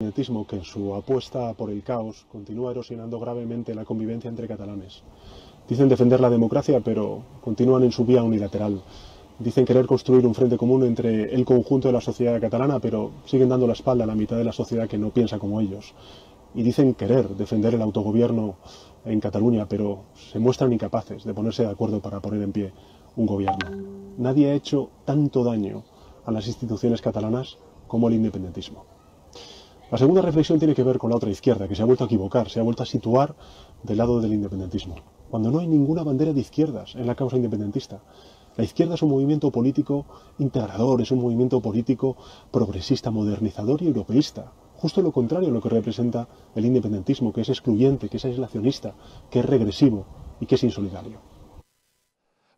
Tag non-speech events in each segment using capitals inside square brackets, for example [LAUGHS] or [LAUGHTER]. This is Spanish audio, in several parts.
independentismo, que en su apuesta por el caos continúa erosionando gravemente la convivencia entre catalanes. Dicen defender la democracia, pero continúan en su vía unilateral. Dicen querer construir un frente común entre el conjunto de la sociedad catalana, pero siguen dando la espalda a la mitad de la sociedad que no piensa como ellos. Y dicen querer defender el autogobierno en Cataluña, pero se muestran incapaces de ponerse de acuerdo para poner en pie un gobierno. Nadie ha hecho tanto daño a las instituciones catalanas como el independentismo. La segunda reflexión tiene que ver con la otra izquierda, que se ha vuelto a equivocar, se ha vuelto a situar del lado del independentismo, cuando no hay ninguna bandera de izquierdas en la causa independentista. La izquierda es un movimiento político integrador, es un movimiento político progresista, modernizador y europeísta. Justo lo contrario a lo que representa el independentismo, que es excluyente, que es aislacionista, que es regresivo y que es insolidario.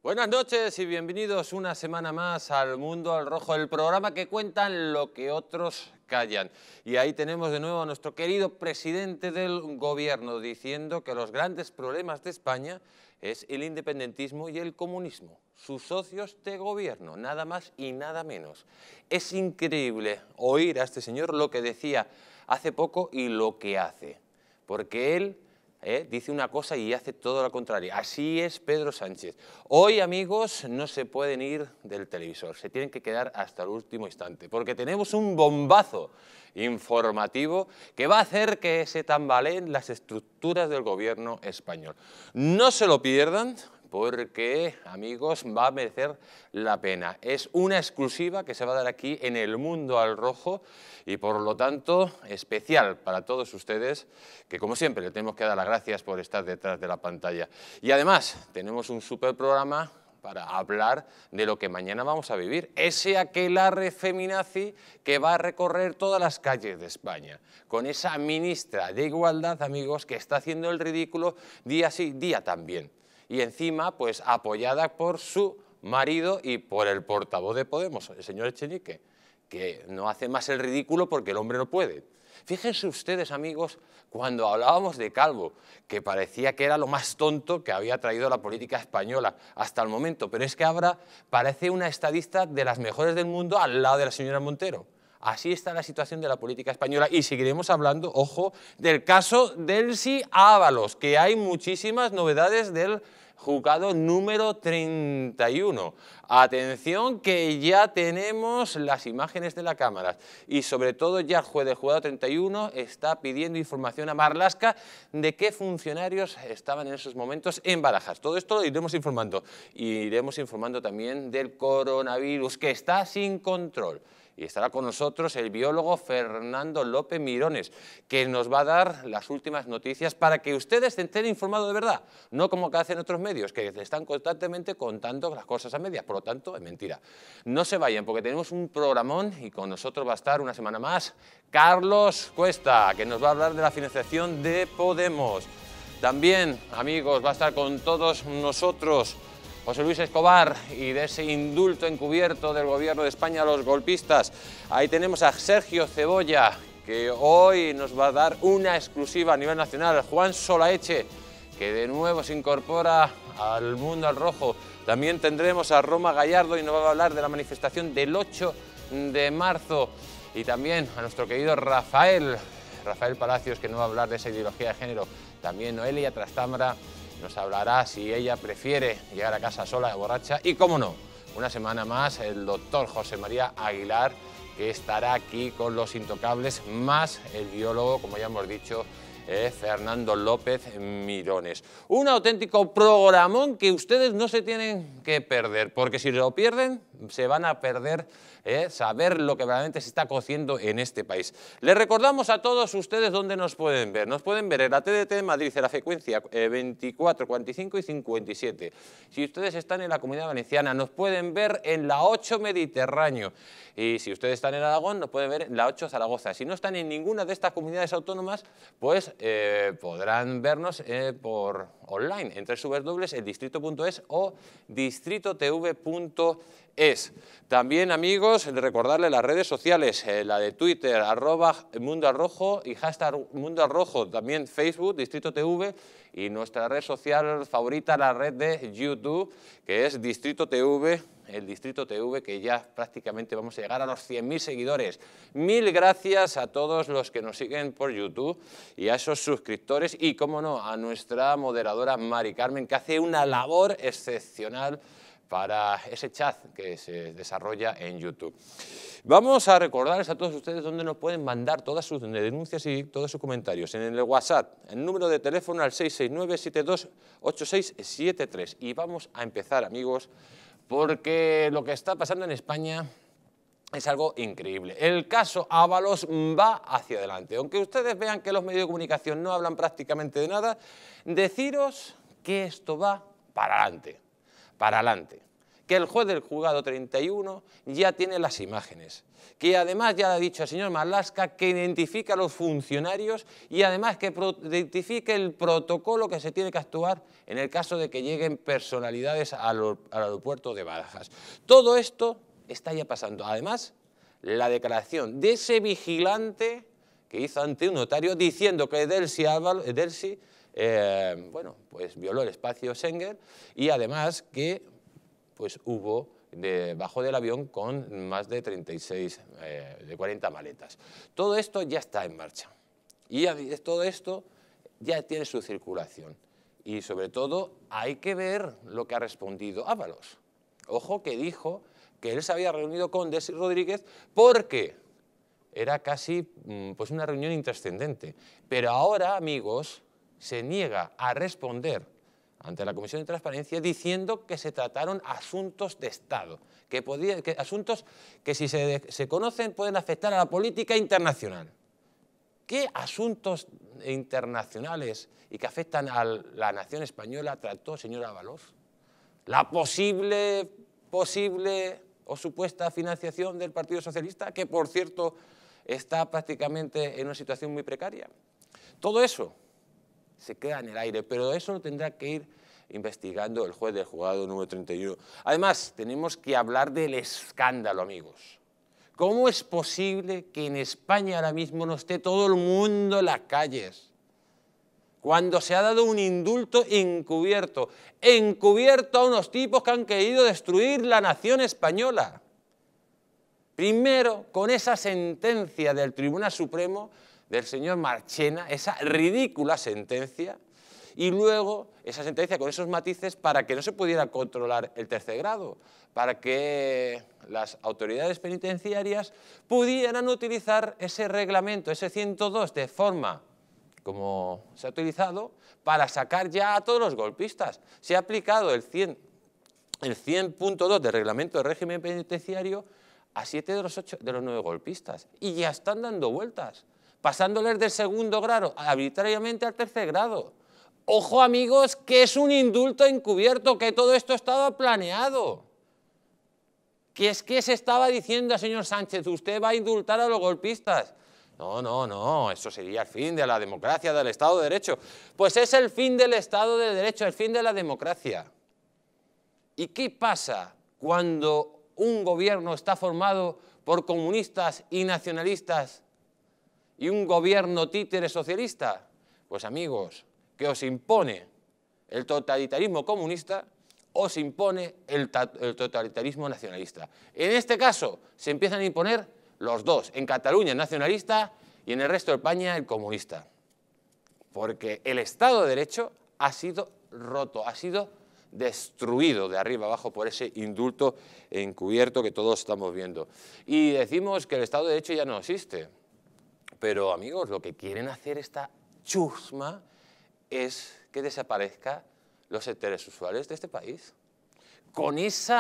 Buenas noches y bienvenidos una semana más al Mundo al Rojo, el programa que cuenta lo que otros callan. Y ahí tenemos de nuevo a nuestro querido presidente del gobierno diciendo que los grandes problemas de España es el independentismo y el comunismo, sus socios de gobierno, nada más y nada menos. Es increíble oír a este señor lo que decía hace poco y lo que hace, porque él ¿eh? dice una cosa y hace todo lo contrario. Así es Pedro Sánchez. Hoy, amigos, no se pueden ir del televisor, se tienen que quedar hasta el último instante, porque tenemos un bombazo informativo que va a hacer que se tambaleen las estructuras del gobierno español. No se lo pierdan, porque, amigos, va a merecer la pena. Es una exclusiva que se va a dar aquí en El Mundo al Rojo y, por lo tanto, especial para todos ustedes, que como siempre le tenemos que dar las gracias por estar detrás de la pantalla. Y además, tenemos un super programa para hablar de lo que mañana vamos a vivir, ese aquelarre feminazi que va a recorrer todas las calles de España, con esa ministra de Igualdad, amigos, que está haciendo el ridículo día sí, día también y encima pues apoyada por su marido y por el portavoz de Podemos, el señor Echenique, que no hace más el ridículo porque el hombre no puede. Fíjense ustedes, amigos, cuando hablábamos de Calvo, que parecía que era lo más tonto que había traído la política española hasta el momento, pero es que ahora parece una estadista de las mejores del mundo al lado de la señora Montero. Así está la situación de la política española y seguiremos hablando, ojo, del caso Delcy Ábalos, que hay muchísimas novedades del juzgado número 31. Atención que ya tenemos las imágenes de la cámara y sobre todo ya el juez del juzgado 31 está pidiendo información a Marlaska de qué funcionarios estaban en esos momentos en Barajas. Todo esto lo iremos informando iremos informando también del coronavirus que está sin control y estará con nosotros el biólogo Fernando López Mirones, que nos va a dar las últimas noticias para que ustedes estén informados de verdad, no como que hacen otros medios, que están constantemente contando las cosas a medias, por lo tanto es mentira. No se vayan porque tenemos un programón y con nosotros va a estar una semana más Carlos Cuesta, que nos va a hablar de la financiación de Podemos. También, amigos, va a estar con todos nosotros José Luis Escobar y de ese indulto encubierto del gobierno de España a los golpistas. Ahí tenemos a Sergio Cebolla, que hoy nos va a dar una exclusiva a nivel nacional. Juan Solaeche, que de nuevo se incorpora al mundo al rojo. También tendremos a Roma Gallardo y nos va a hablar de la manifestación del 8 de marzo. Y también a nuestro querido Rafael, Rafael Palacios, que nos va a hablar de esa ideología de género. También Noelia Trastámara nos hablará si ella prefiere llegar a casa sola de borracha y, cómo no, una semana más el doctor José María Aguilar, que estará aquí con los intocables, más el biólogo, como ya hemos dicho, eh, Fernando López Mirones. Un auténtico programón que ustedes no se tienen que perder, porque si lo pierden, se van a perder eh, saber lo que realmente se está cociendo en este país. Les recordamos a todos ustedes dónde nos pueden ver. Nos pueden ver en la TDT de Madrid, en la frecuencia 24, eh, 45 y 57. Si ustedes están en la Comunidad Valenciana, nos pueden ver en la 8 Mediterráneo. Y si ustedes están en Aragón, nos pueden ver en la 8 Zaragoza. Si no están en ninguna de estas comunidades autónomas, pues eh, podrán vernos eh, por online en distrito.es o distritotv.es. También, amigos, recordarle las redes sociales, eh, la de Twitter, arroba Mundo y hashtag Mundo también Facebook, Distrito TV y nuestra red social favorita, la red de YouTube, que es Distrito TV el Distrito TV, que ya prácticamente vamos a llegar a los 100.000 seguidores. Mil gracias a todos los que nos siguen por YouTube y a esos suscriptores y, como no, a nuestra moderadora Mari Carmen, que hace una labor excepcional para ese chat que se desarrolla en YouTube. Vamos a recordarles a todos ustedes dónde nos pueden mandar todas sus denuncias y todos sus comentarios. En el WhatsApp, el número de teléfono al 669-728673. Y vamos a empezar, amigos, porque lo que está pasando en España es algo increíble. El caso Ábalos va hacia adelante. Aunque ustedes vean que los medios de comunicación no hablan prácticamente de nada, deciros que esto va para adelante, para adelante que el juez del juzgado 31 ya tiene las imágenes, que además ya ha dicho el señor Malasca que identifica a los funcionarios y además que identifique el protocolo que se tiene que actuar en el caso de que lleguen personalidades al, aeropuerto de Barajas. Todo esto está ya pasando. Además, la declaración de ese vigilante que hizo ante un notario diciendo que Delsi, eh, bueno, pues violó el espacio Schengen y además que pues hubo debajo del avión con más de 36, eh, de 40 maletas. Todo esto ya está en marcha y todo esto ya tiene su circulación. Y sobre todo hay que ver lo que ha respondido Ábalos. Ojo que dijo que él se había reunido con Desi Rodríguez porque era casi mm, pues una reunión intrascendente. Pero ahora, amigos, se niega a responder ante la Comisión de Transparencia diciendo que se trataron asuntos de Estado, que, asuntos que si se, conocen pueden afectar a la política internacional. ¿Qué asuntos internacionales y que afectan a la nación española trató señora Avalos? La posible, posible o supuesta financiación del Partido Socialista, que por cierto está prácticamente en una situación muy precaria. Todo eso se queda en el aire, pero eso lo tendrá que ir investigando el juez del juzgado número 31. Además, tenemos que hablar del escándalo, amigos. ¿Cómo es posible que en España ahora mismo no esté todo el mundo en las calles? Cuando se ha dado un indulto encubierto, encubierto a unos tipos que han querido destruir la nación española. Primero, con esa sentencia del Tribunal Supremo, del señor Marchena, esa ridícula sentencia, y luego esa sentencia con esos matices para que no se pudiera controlar el tercer grado, para que las autoridades penitenciarias pudieran utilizar ese reglamento, ese 102, de forma como se ha utilizado, para sacar ya a todos los golpistas. Se ha aplicado el 100.2 el del reglamento de régimen penitenciario a siete de los, ocho, de los nueve golpistas y ya están dando vueltas pasándoles del segundo grado arbitrariamente al tercer grado. Ojo amigos, que es un indulto encubierto, que todo esto estaba planeado. Que es que se estaba diciendo al señor Sánchez, usted va a indultar a los golpistas. No, no, no, eso sería el fin de la democracia, del Estado de Derecho. Pues es el fin del Estado de Derecho, el fin de la democracia. ¿Y qué pasa cuando un gobierno está formado por comunistas y nacionalistas y un gobierno títere socialista? Pues amigos, que os impone el totalitarismo comunista, os impone el, totalitarismo nacionalista. En este caso se empiezan a imponer los dos, en Cataluña el nacionalista y en el resto de España el comunista. Porque el Estado de Derecho ha sido roto, ha sido destruido de arriba abajo por ese indulto encubierto que todos estamos viendo. Y decimos que el Estado de Derecho ya no existe. Pero amigos, lo que quieren hacer esta chusma es que desaparezcan los heterosexuales usuales de este país. Con ese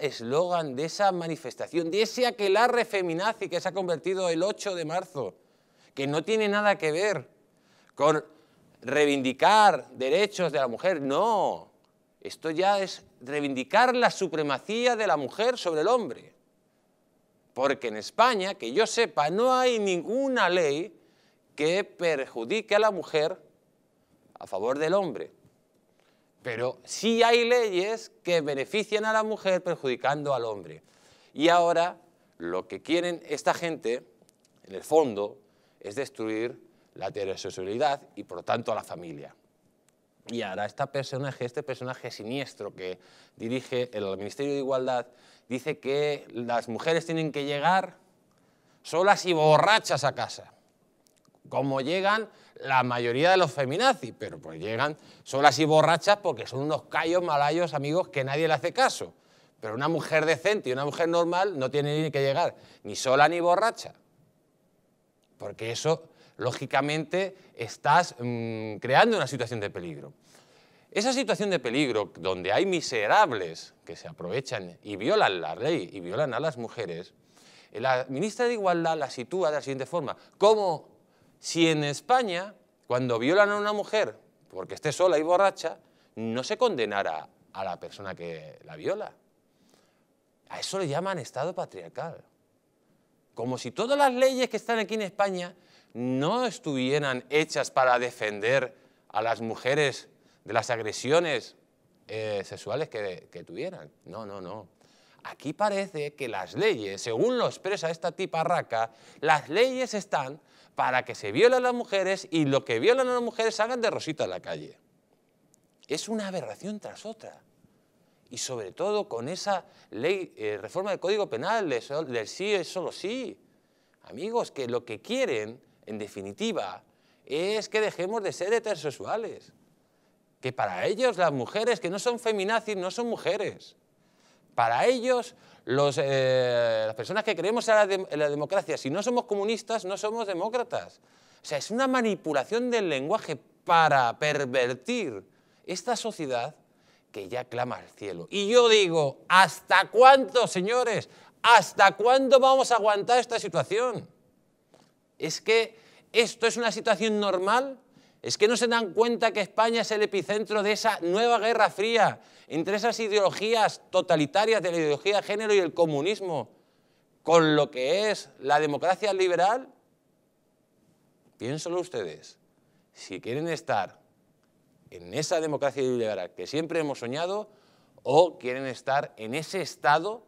eslogan, de esa manifestación, de ese aquelarre feminazi que se ha convertido el 8 de marzo, que no tiene nada que ver con reivindicar derechos de la mujer, no. Esto ya es reivindicar la supremacía de la mujer sobre el hombre. Porque en España, que yo sepa, no hay ninguna ley que perjudique a la mujer a favor del hombre. Pero sí hay leyes que benefician a la mujer perjudicando al hombre. Y ahora lo que quieren esta gente, en el fondo, es destruir la heterosexualidad y por lo tanto a la familia. Y ahora esta personaje, este personaje siniestro que dirige el Ministerio de Igualdad, dice que las mujeres tienen que llegar solas y borrachas a casa, como llegan la mayoría de los feminazis, pero pues llegan solas y borrachas porque son unos callos malayos amigos que nadie le hace caso. Pero una mujer decente y una mujer normal no tiene ni que llegar ni sola ni borracha. Porque eso, lógicamente, estás mm, creando una situación de peligro. Esa situación de peligro donde hay miserables que se aprovechan y violan la ley y violan a las mujeres, la ministra de Igualdad la sitúa de la siguiente forma, como si en España, cuando violan a una mujer porque esté sola y borracha, no se condenara a la persona que la viola. A eso le llaman Estado patriarcal. Como si todas las leyes que están aquí en España no estuvieran hechas para defender a las mujeres de las agresiones eh, sexuales que, tuvieran. No, no, no. Aquí parece que las leyes, según lo expresa esta tiparraca, las leyes están para que se violen las mujeres y lo que violan a las mujeres hagan de rosita en la calle. Es una aberración tras otra. Y sobre todo con esa ley, eh, reforma del Código Penal, del sí es solo sí. Amigos, que lo que quieren, en definitiva, es que dejemos de ser heterosexuales que para ellos las mujeres que no son feminazis no son mujeres. Para ellos eh, las personas que creemos en la, la, democracia, si no somos comunistas no somos demócratas. O sea, es una manipulación del lenguaje para pervertir esta sociedad que ya clama al cielo. Y yo digo, ¿hasta cuándo, señores? ¿Hasta cuándo vamos a aguantar esta situación? Es que esto es una situación normal es que no se dan cuenta que España es el epicentro de esa nueva guerra fría entre esas ideologías totalitarias de la ideología de género y el comunismo, con lo que es la democracia liberal. Piénselo ustedes, si quieren estar en esa democracia liberal que siempre hemos soñado o quieren estar en ese estado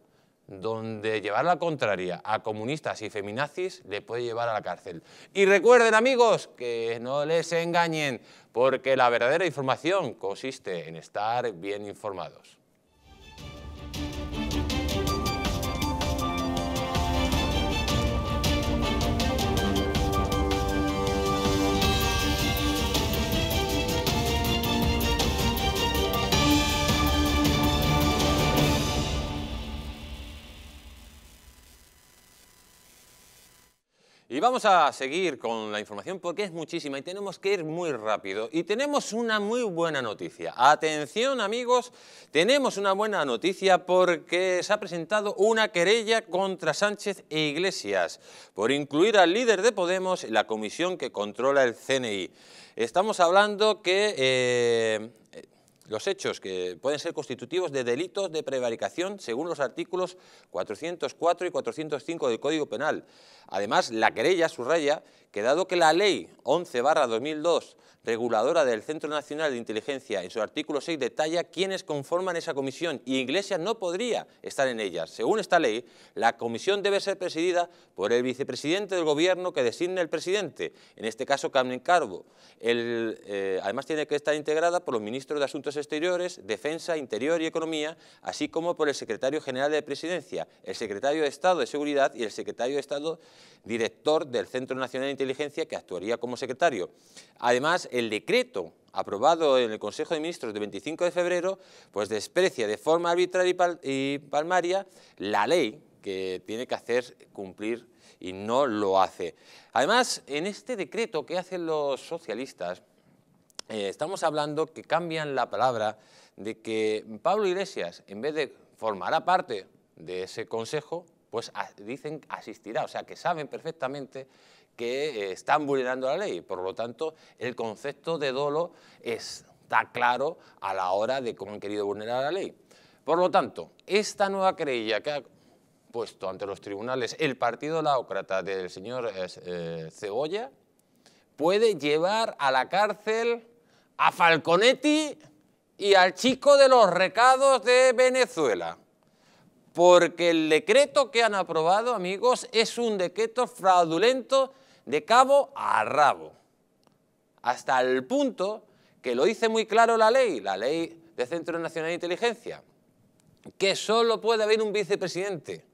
donde llevar la contraria a comunistas y feminazis le puede llevar a la cárcel. Y recuerden amigos que no les engañen porque la verdadera información consiste en estar bien informados. Y vamos a seguir con la información porque es muchísima y tenemos que ir muy rápido. Y tenemos una muy buena noticia. Atención amigos, tenemos una buena noticia porque se ha presentado una querella contra Sánchez e Iglesias por incluir al líder de Podemos en la comisión que controla el CNI. Estamos hablando que... Eh, los hechos que pueden ser constitutivos de delitos de prevaricación según los artículos 404 y 405 del Código Penal. Además, la querella subraya que dado que la Ley 11-2002, reguladora del Centro Nacional de Inteligencia, en su artículo 6 detalla quiénes conforman esa comisión y Iglesias no podría estar en ella. Según esta ley, la comisión debe ser presidida por el vicepresidente del Gobierno que designe el presidente, en este caso Carmen Carbo. El, eh, además tiene que estar integrada por los ministros de Asuntos Exteriores, Defensa, Interior y Economía, así como por el Secretario General de Presidencia, el Secretario de Estado de Seguridad y el Secretario de Estado Director del Centro Nacional de Inteligencia, que actuaría como secretario. Además, el decreto aprobado en el Consejo de Ministros de 25 de febrero, pues desprecia de forma arbitraria y palmaria la ley que tiene que hacer cumplir y no lo hace. Además, en este decreto que hacen los socialistas, eh, estamos hablando que cambian la palabra de que Pablo Iglesias, en vez de formará parte de ese consejo, pues dicen asistirá, o sea que saben perfectamente que eh, están vulnerando la ley. Por lo tanto, el concepto de dolo está claro a la hora de cómo han querido vulnerar la ley. Por lo tanto, esta nueva querella que ha puesto ante los tribunales el partido laócrata del señor eh, Cebolla puede llevar a la cárcel a Falconetti y al chico de los recados de Venezuela. Porque el decreto que han aprobado, amigos, es un decreto fraudulento de cabo a rabo. Hasta el punto que lo dice muy claro la ley, la ley de Centro Nacional de Inteligencia, que solo puede haber un vicepresidente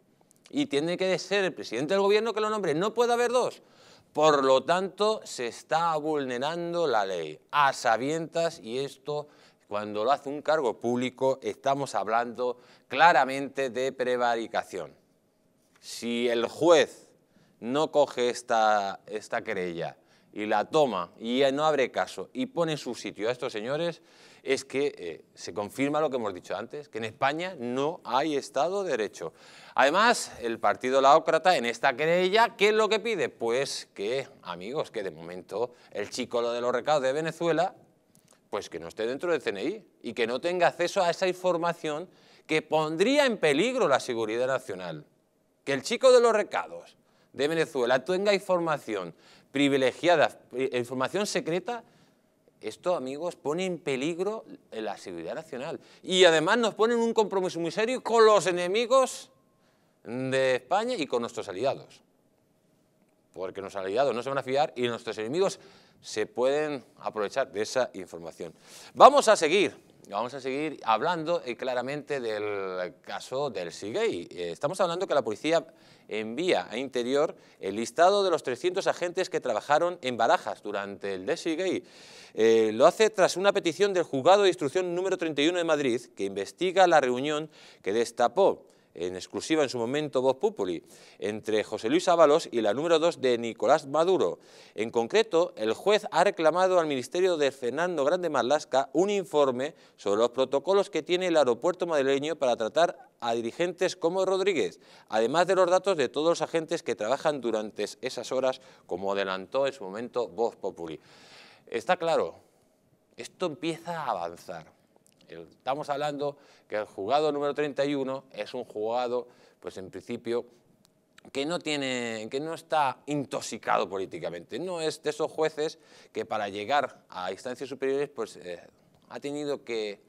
y tiene que ser el presidente del gobierno que lo nombre, no puede haber dos. Por lo tanto, se está vulnerando la ley a sabientas y esto cuando lo hace un cargo público estamos hablando claramente de prevaricación. Si el juez no coge esta, esta querella y la toma y no abre caso y pone en su sitio a estos señores, es que eh, se confirma lo que hemos dicho antes, que en España no hay Estado de Derecho. Además, el Partido Laócrata en esta querella, ¿qué es lo que pide? Pues que, amigos, que de momento el chico lo de los recados de Venezuela, pues que no esté dentro del CNI y que no tenga acceso a esa información que pondría en peligro la seguridad nacional. Que el chico de los recados de Venezuela tenga información privilegiada, eh, información secreta esto, amigos, pone en peligro la seguridad nacional. Y además nos pone en un compromiso muy serio con los enemigos de España y con nuestros aliados. Porque nuestros aliados no se van a fiar y nuestros enemigos se pueden aprovechar de esa información. Vamos a seguir, vamos a seguir hablando eh, claramente del caso del SIGEI. Eh, estamos hablando que la policía envía a Interior el listado de los 300 agentes que trabajaron en Barajas durante el Desi eh, lo hace tras una petición del juzgado de instrucción número 31 de Madrid que investiga la reunión que destapó en exclusiva en su momento Voz Populi, entre José Luis Ábalos y la número 2 de Nicolás Maduro. En concreto, el juez ha reclamado al Ministerio de Fernando Grande Marlasca un informe sobre los protocolos que tiene el aeropuerto madrileño para tratar a dirigentes como Rodríguez, además de los datos de todos los agentes que trabajan durante esas horas, como adelantó en su momento Voz Populi. Está claro, esto empieza a avanzar. Estamos hablando que el juzgado número 31 es un juzgado, pues en principio, que no, tiene, que no está intoxicado políticamente. No es de esos jueces que para llegar a instancias superiores pues, eh, ha tenido que,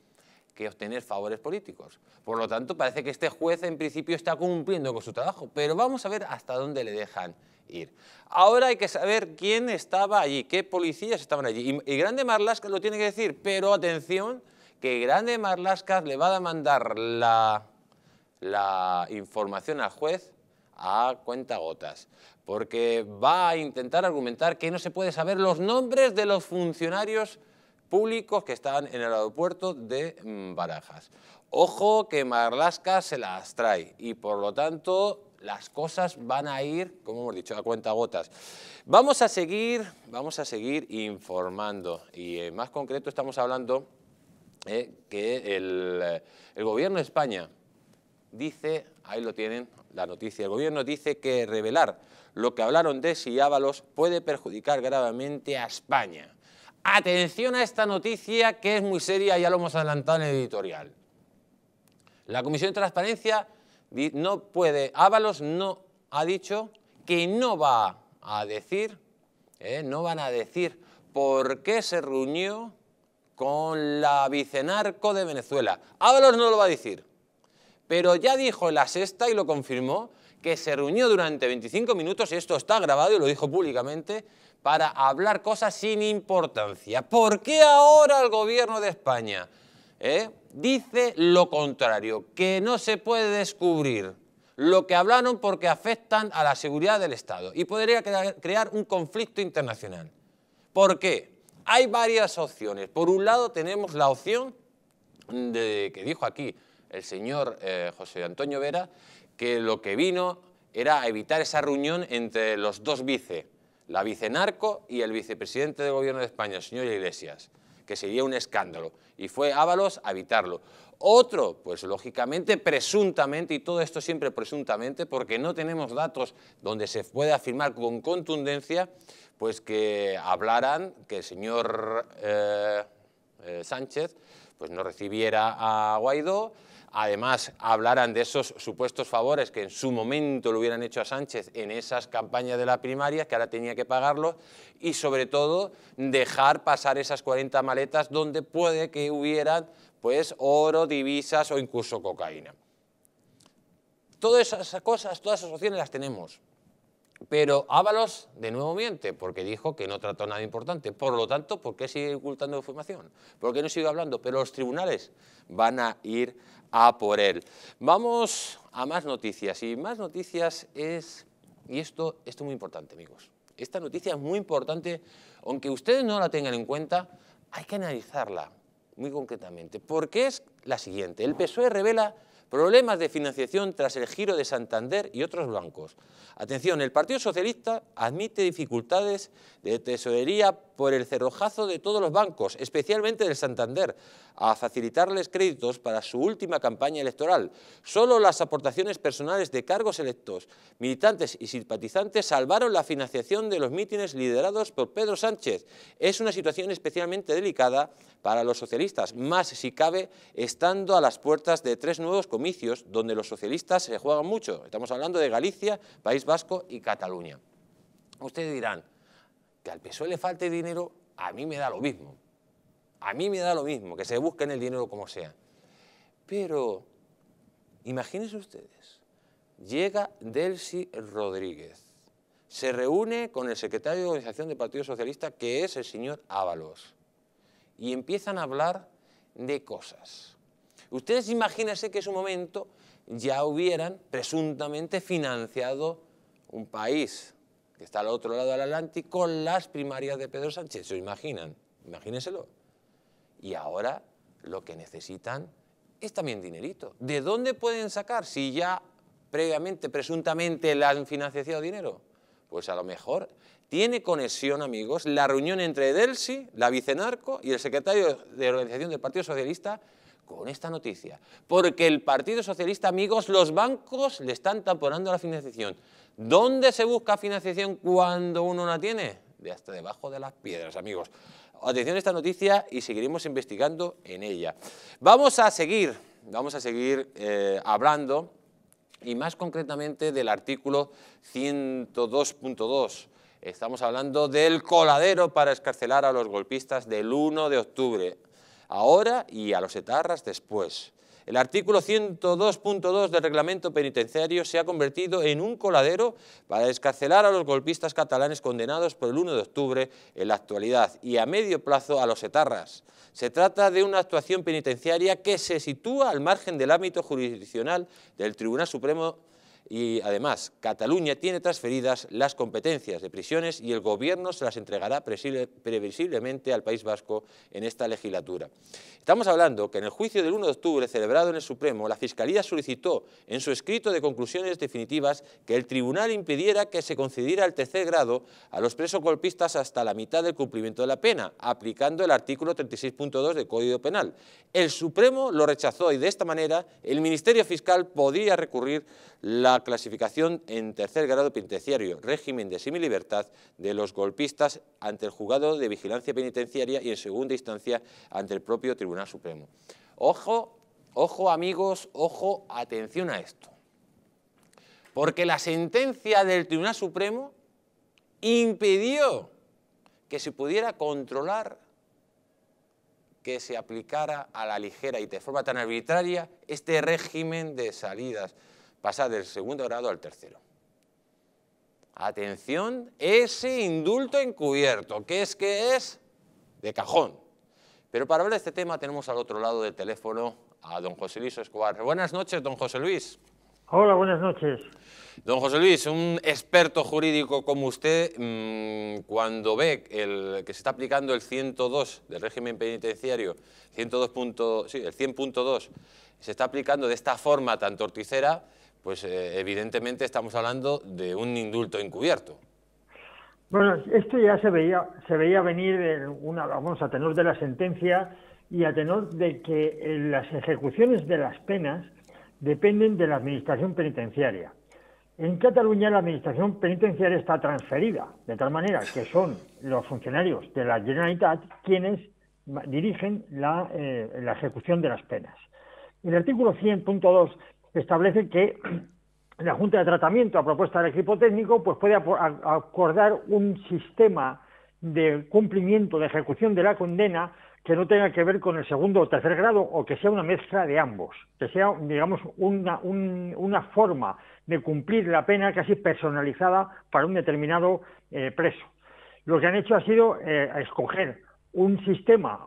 que obtener favores políticos. Por lo tanto, parece que este juez en principio está cumpliendo con su trabajo, pero vamos a ver hasta dónde le dejan ir. Ahora hay que saber quién estaba allí, qué policías estaban allí. Y, y Grande Marlaska lo tiene que decir, pero atención, que Grande Marlascas le va a mandar la, información al juez a cuentagotas, porque va a intentar argumentar que no se puede saber los nombres de los funcionarios públicos que estaban en el aeropuerto de Barajas. Ojo que Marlaska se las trae y por lo tanto las cosas van a ir, como hemos dicho, a cuentagotas. Vamos a seguir, vamos a seguir informando y en eh, más concreto estamos hablando eh, que el, gobierno de España dice, ahí lo tienen, la noticia, el gobierno dice que revelar lo que hablaron de Ábalos puede perjudicar gravemente a España. Atención a esta noticia que es muy seria, ya lo hemos adelantado en el editorial. La Comisión de Transparencia no puede, Ábalos no ha dicho que no va a decir, eh, no van a decir por qué se reunió con la vicenarco de Venezuela. Ábalos no lo va a decir, pero ya dijo en la sexta y lo confirmó que se reunió durante 25 minutos, y esto está grabado y lo dijo públicamente, para hablar cosas sin importancia. ¿Por qué ahora el gobierno de España eh, dice lo contrario, que no se puede descubrir lo que hablaron porque afectan a la seguridad del Estado y podría crear un conflicto internacional? ¿Por qué? Hay varias opciones. Por un lado tenemos la opción de, que dijo aquí el señor eh, José Antonio Vera, que lo que vino era evitar esa reunión entre los dos vice, la vicenarco y el vicepresidente del Gobierno de España, el señor Iglesias, que sería un escándalo. Y fue Ábalos a evitarlo. Otro, pues lógicamente, presuntamente, y todo esto siempre presuntamente, porque no tenemos datos donde se pueda afirmar con contundencia, pues que hablaran que el señor eh, eh, Sánchez pues no recibiera a Guaidó, además hablaran de esos supuestos favores que en su momento le hubieran hecho a Sánchez en esas campañas de la primaria, que ahora tenía que pagarlo, y sobre todo dejar pasar esas 40 maletas donde puede que hubieran pues oro, divisas o incluso cocaína. Todas esas cosas, todas esas opciones las tenemos. Pero Ábalos de nuevo miente, porque dijo que no trató nada importante. Por lo tanto, ¿por qué sigue ocultando información? ¿Por qué no sigue hablando? Pero los tribunales van a ir a por él. Vamos a más noticias. Y más noticias es... Y esto, esto es muy importante, amigos. Esta noticia es muy importante. Aunque ustedes no la tengan en cuenta, hay que analizarla muy concretamente, porque es la siguiente. El PSOE revela problemas de financiación tras el giro de Santander y otros bancos. Atención, el Partido Socialista admite dificultades de tesorería por el cerrojazo de todos los bancos, especialmente del Santander, a facilitarles créditos para su última campaña electoral. Solo las aportaciones personales de cargos electos, militantes y simpatizantes salvaron la financiación de los mítines liderados por Pedro Sánchez. Es una situación especialmente delicada para los socialistas, más si cabe estando a las puertas de tres nuevos comicios donde los socialistas se juegan mucho. Estamos hablando de Galicia, País Vasco y Cataluña. Ustedes dirán, al PSOE le falte dinero, a mí me da lo mismo. A mí me da lo mismo, que se busquen el dinero como sea. Pero, imagínense ustedes, llega Delcy Rodríguez, se reúne con el secretario de organización del Partido Socialista, que es el señor Ábalos, y empiezan a hablar de cosas. Ustedes imagínense que en su momento ya hubieran presuntamente financiado un país, que está al otro lado del Atlántico, las primarias de Pedro Sánchez. ¿Se imaginan? Imagínenselo. Y ahora lo que necesitan es también dinerito. ¿De dónde pueden sacar si ya previamente, presuntamente, le han financiado dinero? Pues a lo mejor tiene conexión, amigos, la reunión entre Delsi, la vicenarco y el secretario de organización del Partido Socialista con esta noticia. Porque el Partido Socialista, amigos, los bancos le están tamponando la financiación. ¿Dónde se busca financiación cuando uno no la tiene? De hasta debajo de las piedras, amigos. Atención a esta noticia y seguiremos investigando en ella. Vamos a seguir, vamos a seguir eh, hablando y más concretamente del artículo 102.2. Estamos hablando del coladero para escarcelar a los golpistas del 1 de octubre, ahora y a los etarras después. El artículo 102.2 del reglamento penitenciario se ha convertido en un coladero para descarcelar a los golpistas catalanes condenados por el 1 de octubre en la actualidad y a medio plazo a los etarras. Se trata de una actuación penitenciaria que se sitúa al margen del ámbito jurisdiccional del Tribunal Supremo y además Cataluña tiene transferidas las competencias de prisiones y el gobierno se las entregará previsiblemente al País Vasco en esta legislatura. Estamos hablando que en el juicio del 1 de octubre celebrado en el Supremo, la Fiscalía solicitó en su escrito de conclusiones definitivas que el tribunal impidiera que se concediera el tercer grado a los presos golpistas hasta la mitad del cumplimiento de la pena, aplicando el artículo 36.2 del Código Penal. El Supremo lo rechazó y de esta manera el Ministerio Fiscal podría recurrir la clasificación en tercer grado penitenciario, régimen de libertad de los golpistas ante el juzgado de vigilancia penitenciaria y en segunda instancia ante el propio Tribunal Supremo. Ojo, ojo amigos, ojo, atención a esto. Porque la sentencia del Tribunal Supremo impidió que se pudiera controlar que se aplicara a la ligera y de forma tan arbitraria este régimen de salidas pasa del segundo grado al tercero. Atención, ese indulto encubierto, ¿qué es que es de cajón. Pero para hablar de este tema tenemos al otro lado del teléfono a don José Luis Escobar. Buenas noches, don José Luis. Hola, buenas noches. Don José Luis, un experto jurídico como usted, mm, cuando ve que se está aplicando el 102 del régimen penitenciario, 102. sí, el 100.2, se está aplicando de esta forma tan torticera, pues eh, evidentemente estamos hablando de un indulto encubierto. Bueno, esto ya se veía, se veía venir una, vamos, a tenor de la sentencia y a tenor de que eh, las ejecuciones de las penas dependen de la administración penitenciaria. En Cataluña la administración penitenciaria está transferida, de tal manera que son los funcionarios de la Generalitat quienes dirigen la, eh, la ejecución de las penas. El artículo 100.2 establece que [CLEARS THROAT] la Junta de Tratamiento, a propuesta del equipo técnico, pues puede acordar un sistema de cumplimiento, de ejecución de la condena que no tenga que ver con el segundo o tercer grado o que sea una mezcla de ambos, que sea, digamos, una, forma de cumplir la pena casi personalizada para un determinado eh, preso. Lo que han hecho ha sido eh, escoger un sistema,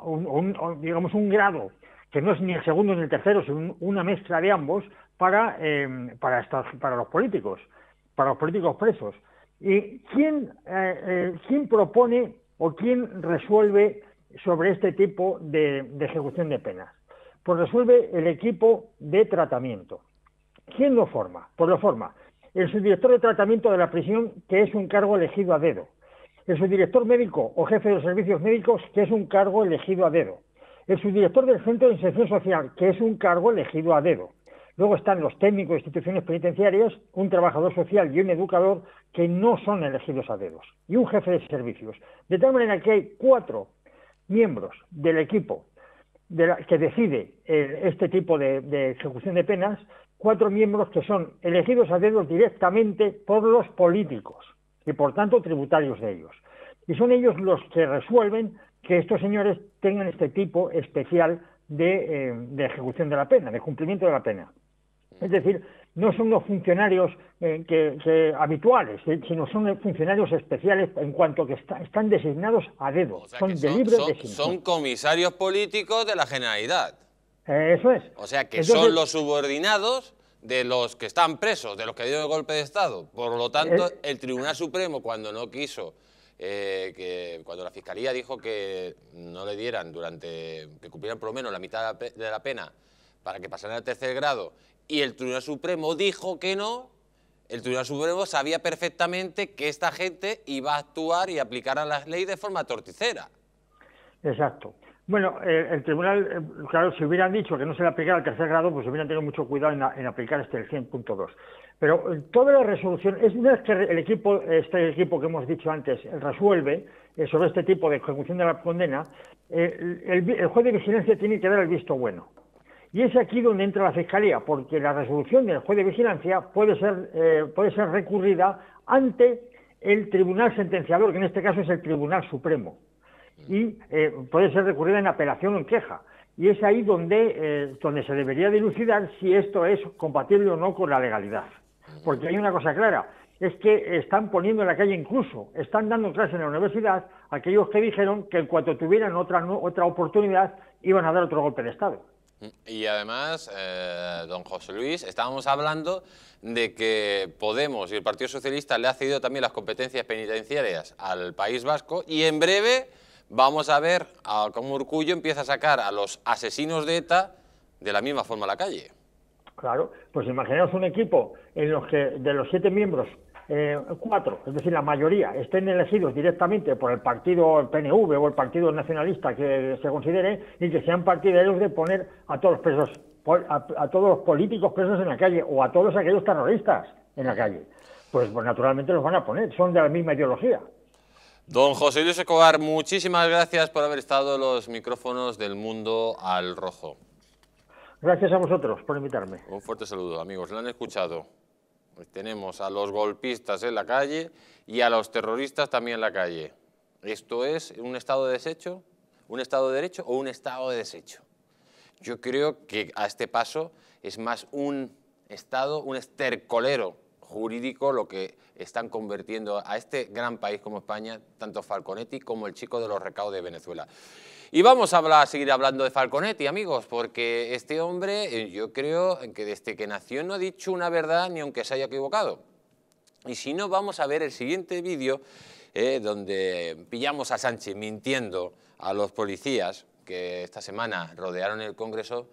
digamos, un grado que no es ni el segundo ni el tercero, sino una mezcla de ambos, para, em, para, los políticos, para los políticos presos. ¿Y quién, eh, eh, propone o quién resuelve sobre este tipo de, ejecución de penas? Pues resuelve el equipo de tratamiento. ¿Quién lo forma? Pues lo forma el subdirector de tratamiento de la prisión, que es un cargo elegido a dedo. El subdirector médico o jefe de servicios médicos, que es un cargo elegido a dedo. El subdirector del centro de inserción social, que es un cargo elegido a dedo. Luego están los técnicos de instituciones penitenciarias, un trabajador social y un educador que no son elegidos a dedos, y un jefe de servicios. De tal manera que hay cuatro miembros del equipo que decide eh, este tipo de, ejecución de penas, cuatro miembros que son elegidos a dedos directamente por los políticos y por tanto tributarios de ellos. Y son ellos los que resuelven que estos señores tengan este tipo especial de eh, ejecución de la pena, de cumplimiento de la pena. Es decir, no son los funcionarios eh, que, habituales, eh, sino son eh, funcionarios especiales en cuanto que están designados a dedo. son, comisarios políticos de la generalidad. eso es. O sea que son los subordinados de los que están presos, de los que dieron el golpe de Estado. Por lo tanto, el Tribunal Supremo, cuando no quiso, que, cuando la Fiscalía dijo que no le dieran durante, que cumplieran por lo menos la mitad de la pena para que pasaran al tercer grado y el Tribunal Supremo dijo que no, el Tribunal Supremo sabía perfectamente que esta gente iba a actuar y aplicar a las leyes de forma torticera. Exacto. Bueno, el tribunal, eh, claro, si hubieran dicho que no se le aplicara al tercer grado, pues hubieran tenido mucho cuidado en, aplicar este el 100.2. Pero eh, toda la resolución, es una vez que el equipo, este equipo que hemos dicho antes, eh, resuelve sobre este tipo de ejecución de la condena, el, el juez de vigilancia tiene que dar el visto bueno. Y es aquí donde entra la Fiscalía, porque la resolución del juez de vigilancia puede ser, eh, puede ser recurrida ante el tribunal sentenciador, que en este caso es el Tribunal Supremo, y eh, puede ser recurrida en apelación o en queja. Y es ahí donde, eh, donde se debería dilucidar si esto es compatible o no con la legalidad. Porque hay una cosa clara, es que están poniendo en la calle incluso, están dando clases en la universidad aquellos que dijeron que en cuanto tuvieran otra, otra oportunidad iban a dar otro golpe de Estado. Y además, eh, don José Luis, estábamos hablando de que Podemos y el Partido Socialista le ha cedido también las competencias penitenciarias al País Vasco y en breve vamos a ver cómo Urcullo empieza a sacar a los asesinos de ETA de la misma forma a la calle. Claro, pues imaginaos un equipo en los que de los siete miembros eh, cuatro, es decir, la mayoría, estén elegidos directamente por el partido PNV o el partido nacionalista que se considere y que sean partidarios de poner a todos los presos, a, todos los políticos presos en la calle o a todos aquellos terroristas en la calle. Pues, pues naturalmente los van a poner, son de la misma ideología. Don José Luis Escobar, muchísimas gracias por haber estado en los micrófonos del Mundo al Rojo. Gracias a vosotros por invitarme. Un fuerte saludo, amigos. Lo han escuchado. Pues tenemos a los golpistas en la calle y a los terroristas también en la calle. ¿Esto es un Estado de desecho? ¿Un Estado de derecho o un Estado de desecho? Yo creo que a este paso es más un Estado, un estercolero jurídico lo que están convirtiendo a este gran país como España, tanto Falconetti como el chico de los recaudos de Venezuela. Y vamos a seguir hablando de Falconetti, amigos, porque este hombre, eh, yo creo que desde que nació no ha dicho una verdad ni aunque se haya equivocado. Y si no, vamos a ver el siguiente vídeo eh, donde pillamos a Sánchez mintiendo a los policías que esta semana rodearon el Congreso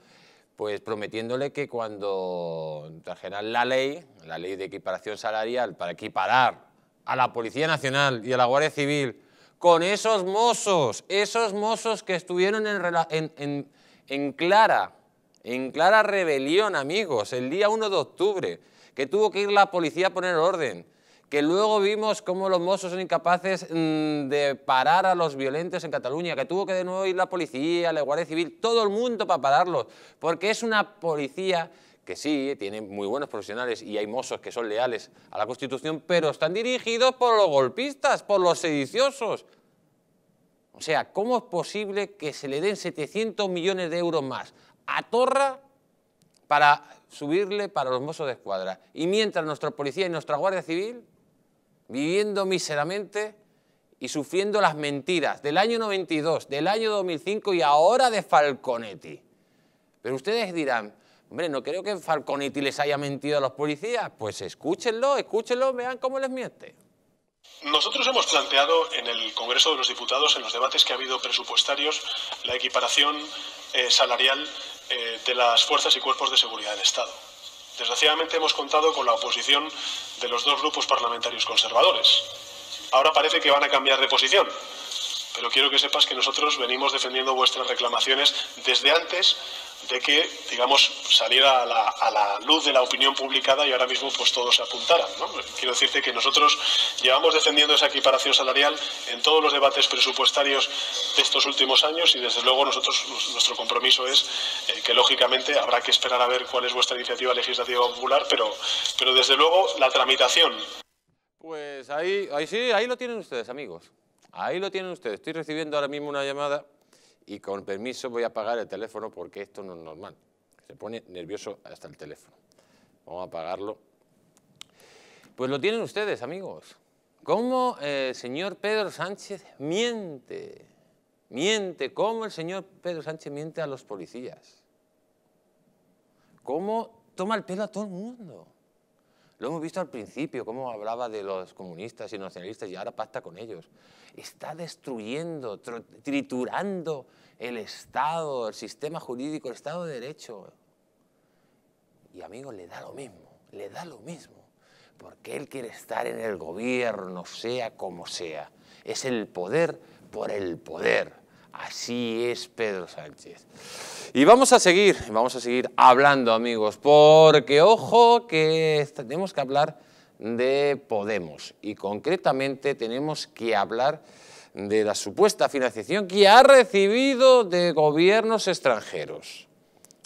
pues prometiéndole que cuando trajeran la ley, la ley de equiparación salarial, para equiparar a la Policía Nacional y a la Guardia Civil con esos mozos, esos mozos que estuvieron en, clara, en clara rebelión, amigos, el día 1 de octubre, que tuvo que ir la policía a poner orden, que luego vimos cómo los mozos son incapaces mm, de parar a los violentos en Cataluña, que tuvo que de nuevo ir la policía, la Guardia Civil, todo el mundo para pararlos, porque es una policía que sí, tienen muy buenos profesionales y hay mozos que son leales a la Constitución, pero están dirigidos por los golpistas, por los sediciosos. O sea, ¿cómo es posible que se le den 700 millones de euros más a Torra para subirle para los mozos de escuadra? Y mientras nuestra policía y nuestra Guardia Civil, viviendo miseramente y sufriendo las mentiras del año 92, del año 2005 y ahora de Falconetti. Pero ustedes dirán, Hombre, no creo que Falconetti les haya mentido a los policías. Pues escúchenlo, escúchenlo, vean cómo les miente. Nosotros hemos planteado en el Congreso de los Diputados, en los debates que ha habido presupuestarios, la equiparación eh, salarial eh, de las fuerzas y cuerpos de seguridad del Estado. Desgraciadamente hemos contado con la oposición de los dos grupos parlamentarios conservadores. Ahora parece que van a cambiar de posición, pero quiero que sepas que nosotros venimos defendiendo vuestras reclamaciones desde antes de que, digamos, saliera a la, luz de la opinión publicada y ahora mismo pues todos se apuntaran. ¿no? Quiero decirte que nosotros llevamos defendiendo esa equiparación salarial en todos los debates presupuestarios de estos últimos años y desde luego nosotros nuestro compromiso es eh, que lógicamente habrá que esperar a ver cuál es vuestra iniciativa legislativa popular, pero, pero desde luego la tramitación. Pues ahí, ahí sí, ahí lo tienen ustedes, amigos. Ahí lo tienen ustedes. Estoy recibiendo ahora mismo una llamada y con permiso voy a apagar el teléfono porque esto no es normal. Se pone nervioso hasta el teléfono. Vamos a apagarlo. Pues lo tienen ustedes, amigos. ¿Cómo el eh, señor Pedro Sánchez miente? Miente, ¿cómo el señor Pedro Sánchez miente a los policías? ¿Cómo toma el pelo a todo el mundo? Lo hemos visto al principio, cómo hablaba de los comunistas y nacionalistas y ahora pacta con ellos. Está destruyendo, triturando el Estado, el sistema jurídico, el Estado de Derecho. Y amigos, le da lo mismo, le da lo mismo. Porque él quiere estar en el gobierno, sea como sea. Es el poder por el poder. Así es Pedro Sánchez. Y vamos a seguir, vamos a seguir hablando amigos, porque ojo que tenemos que hablar de Podemos y concretamente tenemos que hablar de la supuesta financiación que ha recibido de gobiernos extranjeros.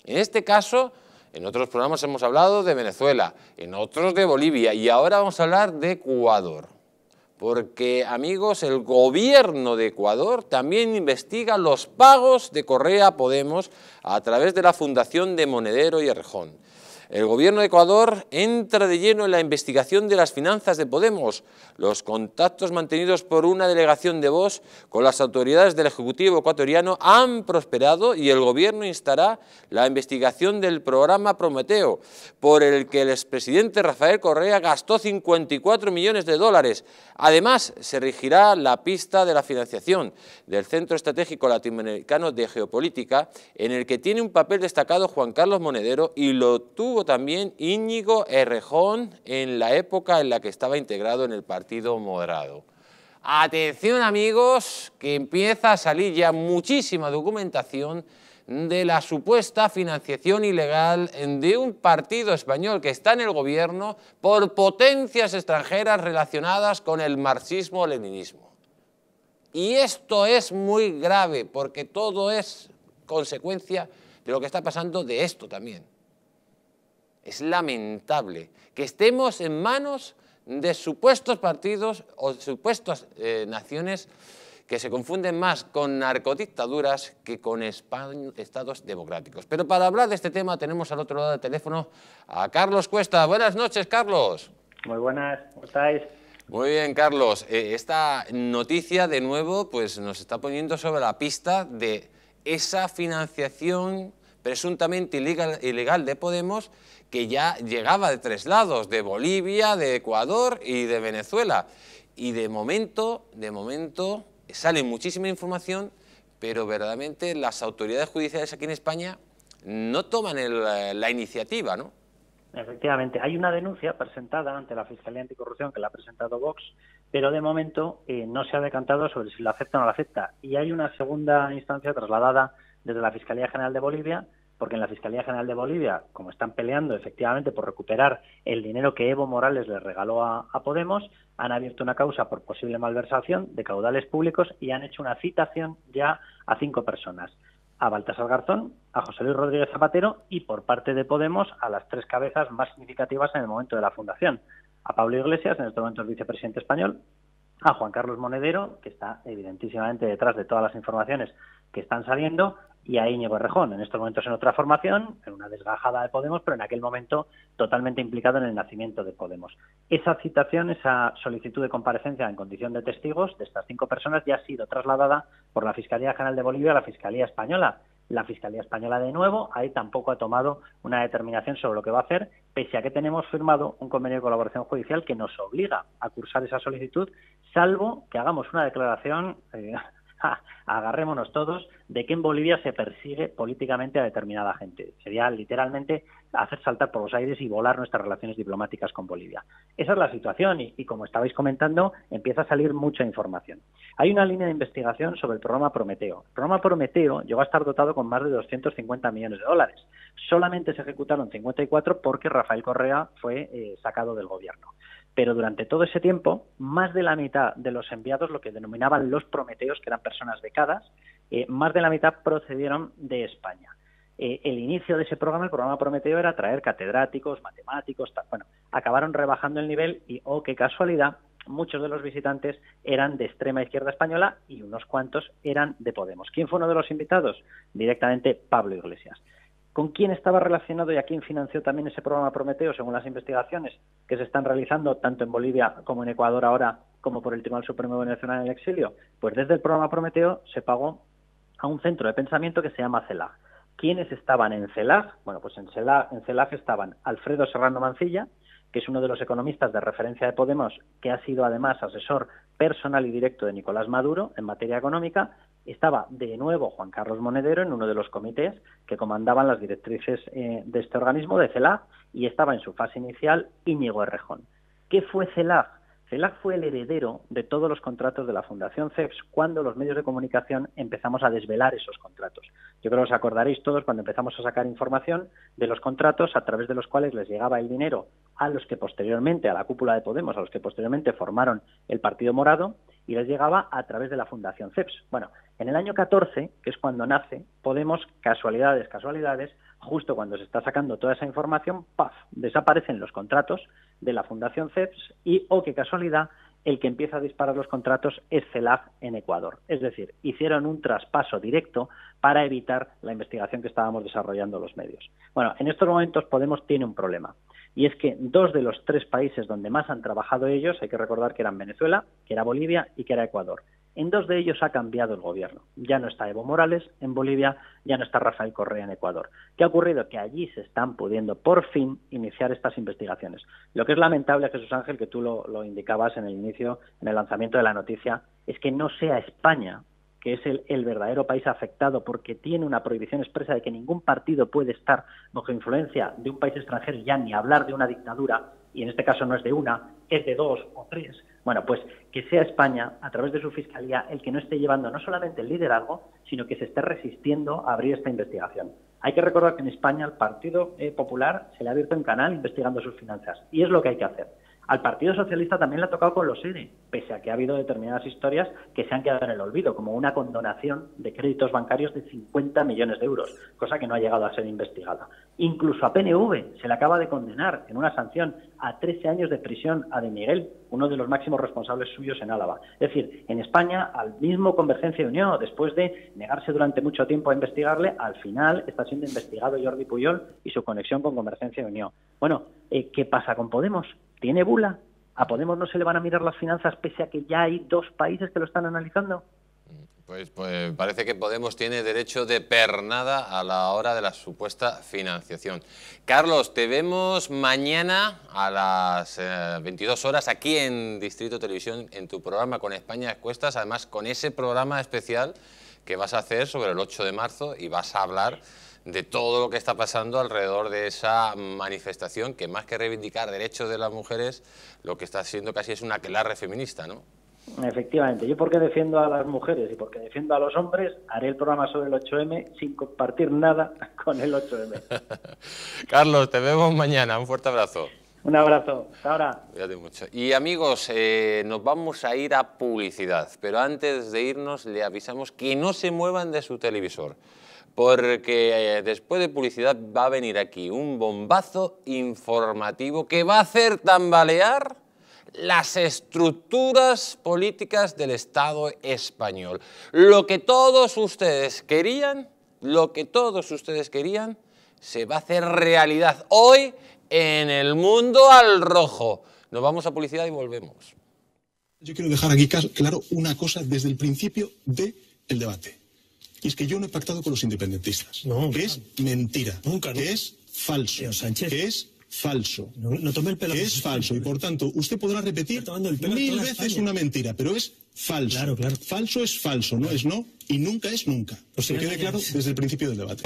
En este caso, en otros programas hemos hablado de Venezuela, en otros de Bolivia y ahora vamos a hablar de Ecuador. Porque, amigos, el gobierno de Ecuador también investiga los pagos de Correa Podemos a través de la Fundación de Monedero y Erjón. El gobierno de Ecuador entra de lleno en la investigación de las finanzas de Podemos. Los contactos mantenidos por una delegación de voz con las autoridades del Ejecutivo ecuatoriano han prosperado y el gobierno instará la investigación del programa Prometeo, por el que el expresidente Rafael Correa gastó 54 millones de dólares. Además, se regirá la pista de la financiación del Centro Estratégico Latinoamericano de Geopolítica, en el que tiene un papel destacado Juan Carlos Monedero y lo tuvo también Íñigo Errejón en la época en la que estaba integrado en el Partido Moderado. Atención amigos, que empieza a salir ya muchísima documentación de la supuesta financiación ilegal de un partido español que está en el gobierno por potencias extranjeras relacionadas con el marxismo-leninismo. Y esto es muy grave porque todo es consecuencia de lo que está pasando de esto también. Es lamentable que estemos en manos de supuestos partidos o supuestas eh, naciones que se confunden más con narcodictaduras que con estados democráticos. Pero para hablar de este tema tenemos al otro lado del teléfono a Carlos Cuesta. Buenas noches, Carlos. Muy buenas, ¿cómo estáis? Muy bien, Carlos. Eh, esta noticia, de nuevo, pues nos está poniendo sobre la pista de esa financiación presuntamente ilegal de Podemos que ya llegaba de tres lados, de Bolivia, de Ecuador y de Venezuela. Y de momento, de momento, sale muchísima información, pero verdaderamente las autoridades judiciales aquí en España no toman eh, la iniciativa, ¿no? Efectivamente, hay una denuncia presentada ante la Fiscalía Anticorrupción que la ha presentado Vox, pero de momento eh, no se ha decantado sobre si la acepta o no la acepta. Y hay una segunda instancia trasladada desde la Fiscalía General de Bolivia porque en la Fiscalía General de Bolivia, como están peleando efectivamente por recuperar el dinero que Evo Morales le regaló a, Podemos, han abierto una causa por posible malversación de caudales públicos y han hecho una citación ya a cinco personas. A Baltasar Garzón, a José Luis Rodríguez Zapatero y por parte de Podemos a las tres cabezas más significativas en el momento de la fundación. A Pablo Iglesias, en este momento el vicepresidente español, a Juan Carlos Monedero, que está evidentísimamente detrás de todas las informaciones que están saliendo y ahí Íñigo Rejón, en estos momentos en otra formación, en una desgajada de Podemos, pero en aquel momento totalmente implicado en el nacimiento de Podemos. Esa citación, esa solicitud de comparecencia en condición de testigos de estas cinco personas ya ha sido trasladada por la Fiscalía General de Bolivia a la Fiscalía Española. La Fiscalía Española, de nuevo, ahí tampoco ha tomado una determinación sobre lo que va a hacer, pese a que tenemos firmado un convenio de colaboración judicial que nos obliga a cursar esa solicitud, salvo que hagamos una declaración. Eh, [LAUGHS] agarrémonos todos de que en Bolivia se persigue políticamente a determinada gente. Sería literalmente hacer saltar por los aires y volar nuestras relaciones diplomáticas con Bolivia. Esa es la situación y, como estabais comentando, empieza a salir mucha información. Hay una línea de investigación sobre el programa Prometeo. El programa Prometeo llegó a estar dotado con más de 250 millones de dólares. Solamente se ejecutaron 54 porque Rafael Correa fue eh, sacado del gobierno pero durante todo ese tiempo, más de la mitad de los enviados, lo que denominaban los prometeos, que eran personas becadas, eh, más de la mitad procedieron de España. Eh, el inicio de ese programa, el programa Prometeo, era traer catedráticos, matemáticos, bueno, acabaron rebajando el nivel y, oh, qué casualidad, muchos de los visitantes eran de extrema izquierda española y unos cuantos eran de Podemos. ¿Quién fue uno de los invitados? Directamente Pablo Iglesias con quién estaba relacionado y a quién financió también ese programa Prometeo, según las investigaciones que se están realizando tanto en Bolivia como en Ecuador ahora, como por el Tribunal Supremo Venezolano en el exilio. Pues desde el programa Prometeo se pagó a un centro de pensamiento que se llama CELAG. ¿Quiénes estaban en CELAG? Bueno, pues en en CELAG estaban Alfredo Serrano Mancilla, que es uno de los economistas de referencia de Podemos, que ha sido además asesor personal y directo de Nicolás Maduro en materia económica, estaba de nuevo Juan Carlos Monedero en uno de los comités que comandaban las directrices eh, de este organismo, de CELAC y estaba en su fase inicial Íñigo Errejón. ¿Qué fue CELAG? CELAC fue el heredero de todos los contratos de la Fundación CEPS cuando los medios de comunicación empezamos a desvelar esos contratos. Yo creo que os acordaréis todos cuando empezamos a sacar información de los contratos a través de los cuales les llegaba el dinero a los que posteriormente, a la cúpula de Podemos, a los que posteriormente formaron el Partido Morado, y les llegaba a través de la Fundación CEPS. Bueno, en el año 14, que es cuando nace, Podemos, casualidades, casualidades, justo cuando se está sacando toda esa información, ¡paf!, desaparecen los contratos de la Fundación CEPS y, o oh, qué casualidad, el que empieza a disparar los contratos es CELAC en Ecuador. Es decir, hicieron un traspaso directo para evitar la investigación que estábamos desarrollando los medios. Bueno, en estos momentos Podemos tiene un problema. Y es que dos de los tres países donde más han trabajado ellos, hay que recordar que eran Venezuela, que era Bolivia y que era Ecuador. En dos de ellos ha cambiado el gobierno. Ya no está Evo Morales en Bolivia, ya no está Rafael Correa en Ecuador. ¿Qué ha ocurrido? Que allí se están pudiendo por fin iniciar estas investigaciones. Lo que es lamentable, Jesús Ángel, que tú lo, indicabas en el inicio, en el lanzamiento de la noticia, es que no sea España que es el, el, verdadero país afectado porque tiene una prohibición expresa de que ningún partido puede estar bajo influencia de un país extranjero, ya ni hablar de una dictadura, y en este caso no es de una, es de dos o tres, bueno, pues que sea España, a través de su fiscalía, el que no esté llevando no solamente el liderazgo, sino que se esté resistiendo a abrir esta investigación. Hay que recordar que en España al Partido eh, Popular se le ha abierto un canal investigando sus finanzas y es lo que hay que hacer al Partido Socialista también le ha tocado con los ERE, pese a que ha habido determinadas historias que se han quedado en el olvido, como una condonación de créditos bancarios de 50 millones de euros, cosa que no ha llegado a ser investigada. Incluso a PNV se le acaba de condenar en una sanción a 13 años de prisión a De Miguel, uno de los máximos responsables suyos en Álava. Es decir, en España, al mismo Convergencia y Unión, después de negarse durante mucho tiempo a investigarle, al final está siendo investigado Jordi Puyol y su conexión con Convergencia de Unión. Bueno, eh, ¿qué pasa con Podemos? ¿Tiene bula? ¿A Podemos no se le van a mirar las finanzas pese a que ya hay dos países que lo están analizando? Pues, pues parece que Podemos tiene derecho de pernada a la hora de la supuesta financiación. Carlos, te vemos mañana a las 22 eh, horas aquí en Distrito Televisión en tu programa con España Cuestas, además con ese programa especial que vas a hacer sobre el 8 de marzo y vas a hablar de todo lo que está pasando alrededor de esa manifestación que más que reivindicar derechos de las mujeres, lo que está haciendo casi es una aquelarre feminista, ¿no? Efectivamente, yo porque defiendo a las mujeres y porque defiendo a los hombres, haré el programa sobre el 8M sin compartir nada [LAUGHS] con el 8M. [LAUGHS] Carlos, te vemos mañana, un fuerte abrazo. Un abrazo, hasta ahora. Cuídate mucho. Y amigos, eh, nos vamos a ir a publicidad, pero antes de irnos le avisamos que no se muevan de su televisor porque eh, después de publicidad va a venir aquí un bombazo informativo que va a hacer tambalear las estructuras políticas del Estado español. Lo que todos ustedes querían, lo que todos ustedes querían, se va a hacer realidad hoy en el mundo al rojo. Nos vamos a publicidad y volvemos. Yo quiero dejar aquí claro una cosa desde el principio del debate y es que yo no he pactado con los independentistas. No, que es mentira. Nunca, es falso. Sánchez. Que es falso. No, el pelo. es falso. Y por tanto, usted podrá repetir mil veces una mentira, pero es falso. Claro, claro. Falso es falso, no es no y nunca es nunca. Pues que quede claro desde el principio del debate.